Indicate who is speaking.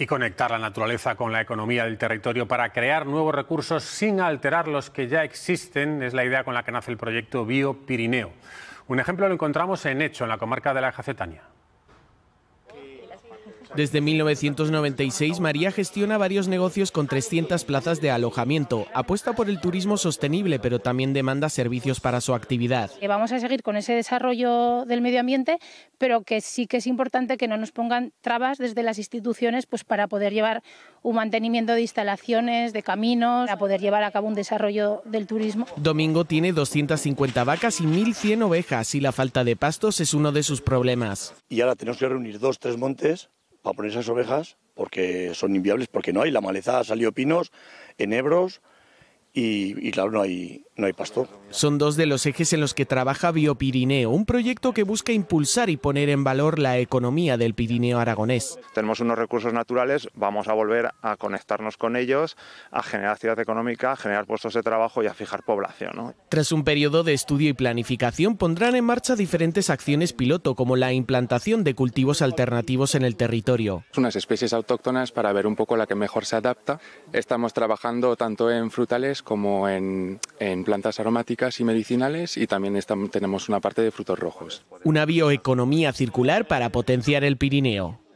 Speaker 1: y conectar la naturaleza con la economía del territorio para crear nuevos recursos sin alterar los que ya existen es la idea con la que nace el proyecto Bio Pirineo. Un ejemplo lo encontramos en Hecho, en la comarca de la Jacetania.
Speaker 2: Desde 1996, María gestiona varios negocios con 300 plazas de alojamiento, apuesta por el turismo sostenible, pero también demanda servicios para su actividad.
Speaker 3: Vamos a seguir con ese desarrollo del medio ambiente, pero que sí que es importante que no nos pongan trabas desde las instituciones pues, para poder llevar un mantenimiento de instalaciones, de caminos, para poder llevar a cabo un desarrollo del turismo.
Speaker 2: Domingo tiene 250 vacas y 1.100 ovejas y la falta de pastos es uno de sus problemas.
Speaker 4: Y ahora tenemos que reunir dos, tres montes por poner esas ovejas, porque son inviables, porque no hay. La maleza ha salido pinos, enebros, y, y, claro, no hay, no
Speaker 2: Son dos de los ejes en los que trabaja Biopirineo, un proyecto que busca impulsar y poner en valor la economía del Pirineo aragonés.
Speaker 4: Tenemos unos recursos
Speaker 5: naturales, vamos a volver a conectarnos con ellos, a generar ciudad económica, a generar puestos de trabajo y a fijar población.
Speaker 2: Tras un periodo de estudio y planificación, pondrán en marcha diferentes acciones piloto, como la implantación de cultivos alternativos en el territorio.
Speaker 5: Unas especies
Speaker 6: autóctonas para ver un poco la que mejor se adapta. Estamos trabajando tanto en frutales como en, plantas aromáticas y medicinales y también tenemos una parte de frutos rojos.
Speaker 2: Una bioeconomía circular para potenciar el Pirineo.